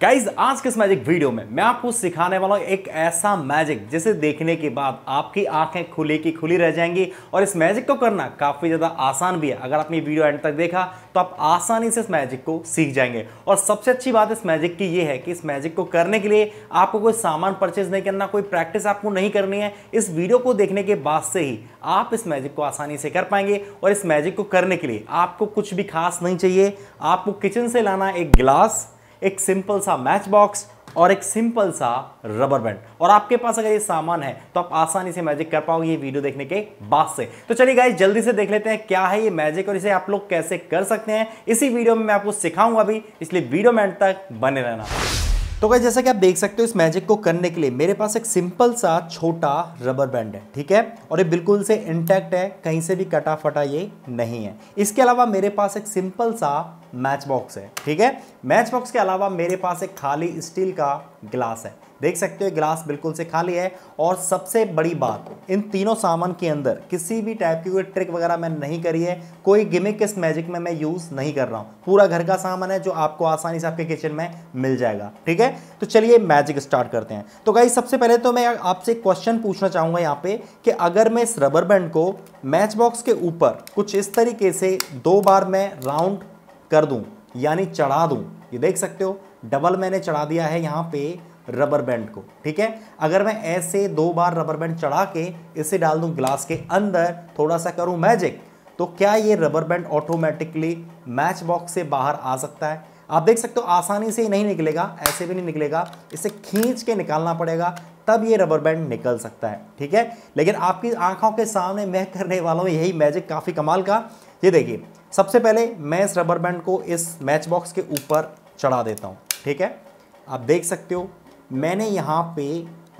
guys आज के इस मैजिक वीडियो में मैं आपको सिखाने वाला हूँ एक ऐसा मैजिक जिसे देखने के बाद आपकी आंखें खुली की खुली रह जाएंगी और इस मैजिक को करना काफ़ी ज़्यादा आसान भी है अगर आपने वीडियो एंड तक देखा तो आप आसानी से इस मैजिक को सीख जाएंगे और सबसे अच्छी बात इस मैजिक की ये है कि इस मैजिक को करने के लिए आपको कोई सामान परचेज नहीं करना कोई प्रैक्टिस आपको नहीं करनी है इस वीडियो को देखने के बाद से ही आप इस मैजिक को आसानी से कर पाएंगे और इस मैजिक को करने के लिए आपको कुछ भी खास नहीं चाहिए आपको किचन से लाना एक गिलास एक सिंपल सा मैच बॉक्स और एक सिंपल सा रबर बैंड और आपके पास अगर ये सामान है तो आप आसानी से मैजिक कर पाओगे ये वीडियो देखने के बाद से तो चलिए गाइस जल्दी से देख लेते हैं क्या है ये मैजिक और इसे आप लोग कैसे कर सकते हैं इसी वीडियो में मैं आपको सिखाऊंगा अभी इसलिए वीडियो में एंड तक बने रहना तो गाइस जैसा कि आप देख सकते हो इस मैजिक को करने के लिए मेरे पास एक सिंपल सा छोटा रबर बैंड है ठीक है और ये बिल्कुल से इंटैक्ट है कहीं से भी कटा फटा ये नहीं है इसके अलावा मेरे पास एक सिंपल सा मैच बॉक्स है ठीक है मैच बॉक्स के अलावा मेरे पास एक खाली स्टील का ग्लास है देख सकते हो ग्लास बिल्कुल से खाली है और सबसे बड़ी बात इन तीनों सामान के अंदर किसी भी टाइप की कोई ट्रिक वगैरह मैंने नहीं करी है कोई गिमिक इस मैजिक में मैं यूज़ नहीं कर रहा हूँ पूरा घर का सामान है जो आपको आसानी से आपके किचन में मिल जाएगा ठीक है तो चलिए मैजिक स्टार्ट करते हैं तो गाई सबसे पहले तो मैं आपसे क्वेश्चन पूछना चाहूंगा यहाँ पे कि अगर मैं इस रबर बैंड को मैच बॉक्स के ऊपर कुछ इस तरीके से दो बार मैं राउंड कर दूं यानी चढ़ा दूं ये देख सकते हो डबल मैंने चढ़ा दिया है यहाँ पे रबर बैंड को ठीक है अगर मैं ऐसे दो बार रबर बैंड चढ़ा के इसे डाल दूं ग्लास के अंदर थोड़ा सा करूं मैजिक तो क्या ये rubber band automatically match box से बाहर आ सकता है आप देख सकते हो आसानी से ही नहीं निकलेगा ऐसे भी नहीं निकलेगा इसे खींच के निकालना पड़ेगा तब ये रबर बैंड निकल सकता है ठीक है लेकिन आपकी आंखों के सामने मैं करने वाला हूँ यही मैजिक काफ़ी कमाल का ये देखिए सबसे पहले मैं इस रबर बैंड को इस मैच बॉक्स के ऊपर चढ़ा देता हूँ ठीक है आप देख सकते हो मैंने यहाँ पे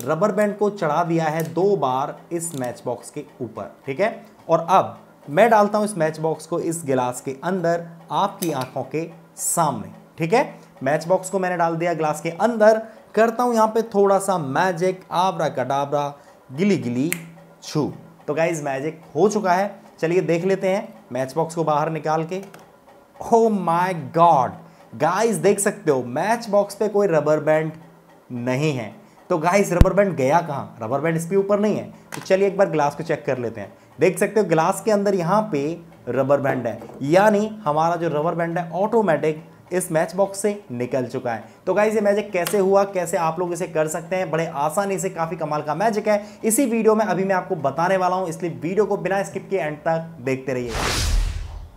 रबर बैंड को चढ़ा दिया है दो बार इस मैच बॉक्स के ऊपर ठीक है और अब मैं डालता हूँ इस मैच बॉक्स को इस गिलास के अंदर आपकी आंखों के सामने ठीक है मैच बॉक्स को मैंने डाल दिया ग्लास के अंदर करता हूँ यहाँ पे थोड़ा सा मैजिक आबरा कडाबरा गिली गिली छू तो गाइज मैजिक हो चुका है चलिए देख लेते हैं मैच बॉक्स को बाहर निकाल के हो माय गॉड गाइस देख सकते हो मैच बॉक्स पे कोई रबर बैंड नहीं है तो गाइस रबर बैंड गया कहाँ रबर बैंड इसके ऊपर नहीं है तो चलिए एक बार ग्लास को चेक कर लेते हैं देख सकते हो ग्लास के अंदर यहाँ पे रबर बैंड है यानी हमारा जो रबर बैंड है ऑटोमेटिक इस मैच बॉक्स से निकल चुका है तो गाइज ये मैजिक कैसे हुआ कैसे आप लोग इसे कर सकते हैं बड़े आसानी से काफ़ी कमाल का मैजिक है इसी वीडियो में अभी मैं आपको बताने वाला हूं इसलिए वीडियो को बिना स्किप के एंड तक देखते रहिए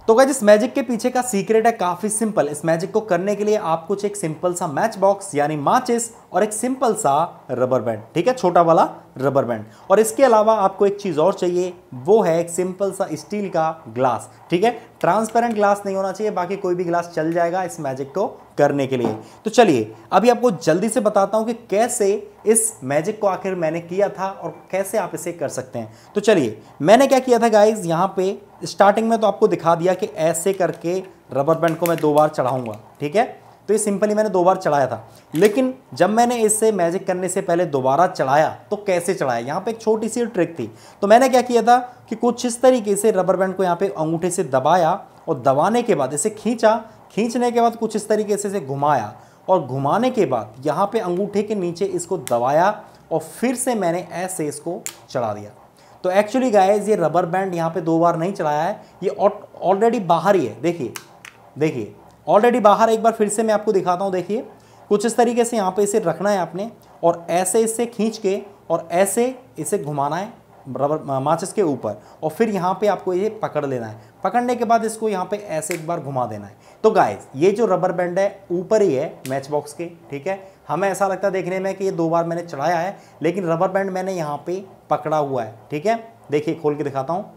तो गाइज इस मैजिक के पीछे का सीक्रेट है काफ़ी सिंपल इस मैजिक को करने के लिए आप कुछ एक सिंपल सा मैच बॉक्स यानी माचिस और एक सिंपल सा रबर बैंड ठीक है छोटा वाला रबर बैंड और इसके अलावा आपको एक चीज़ और चाहिए वो है एक सिंपल सा स्टील का ग्लास ठीक है ट्रांसपेरेंट ग्लास नहीं होना चाहिए बाकी कोई भी ग्लास चल जाएगा इस मैजिक को करने के लिए तो चलिए अभी आपको जल्दी से बताता हूँ कि कैसे इस मैजिक को आखिर मैंने किया था और कैसे आप इसे कर सकते हैं तो चलिए मैंने क्या किया था गाइज यहाँ पे स्टार्टिंग में तो आपको दिखा दिया कि ऐसे करके रबर बैंड को मैं दो बार चढ़ाऊंगा ठीक है तो ये सिंपली मैंने दो बार चढ़ाया था लेकिन जब मैंने इसे मैजिक करने से पहले दोबारा चढ़ाया तो कैसे चढ़ाया यहाँ पे एक छोटी सी ट्रिक थी तो मैंने क्या किया था कि कुछ इस तरीके से रबर बैंड को यहाँ पे अंगूठे से दबाया और दबाने के बाद इसे खींचा खींचने के बाद कुछ इस तरीके से इसे घुमाया और घुमाने के बाद यहाँ पे अंगूठे के नीचे इसको दबाया और फिर से मैंने ऐसे इसको चढ़ा दिया तो एक्चुअली गाइज ये रबर बैंड यहाँ पे दो बार नहीं चढ़ाया है ये ऑलरेडी बाहर ही है देखिए देखिए ऑलरेडी बाहर एक बार फिर से मैं आपको दिखाता हूँ देखिए कुछ इस तरीके से यहाँ पे इसे रखना है आपने और ऐसे इसे खींच के और ऐसे इसे घुमाना है रबर माचिस uh, के ऊपर और फिर यहाँ पे आपको ये पकड़ लेना है पकड़ने के बाद इसको यहाँ पे ऐसे एक बार घुमा देना है तो गाइस ये जो रबर बैंड है ऊपर ही है मैच बॉक्स के ठीक है हमें ऐसा लगता है देखने में कि ये दो बार मैंने चढ़ाया है लेकिन रबर बैंड मैंने यहाँ पर पकड़ा हुआ है ठीक है देखिए खोल के दिखाता हूँ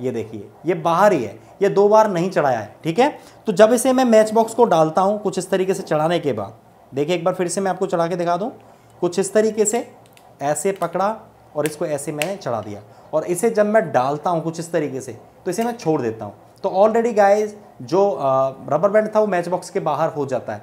ये देखिए ये बाहर ही है ये दो बार नहीं चढ़ाया है ठीक है तो जब इसे मैं मैच बॉक्स को डालता हूँ कुछ इस तरीके से चढ़ाने के बाद देखिए एक बार फिर से मैं आपको चढ़ा के दिखा दूँ कुछ इस तरीके से ऐसे पकड़ा और इसको ऐसे मैंने चढ़ा दिया और इसे जब मैं डालता हूँ कुछ इस तरीके से तो इसे मैं छोड़ देता हूँ तो ऑलरेडी गाइज जो रबर बैंड था वो मैच बॉक्स के बाहर हो जाता है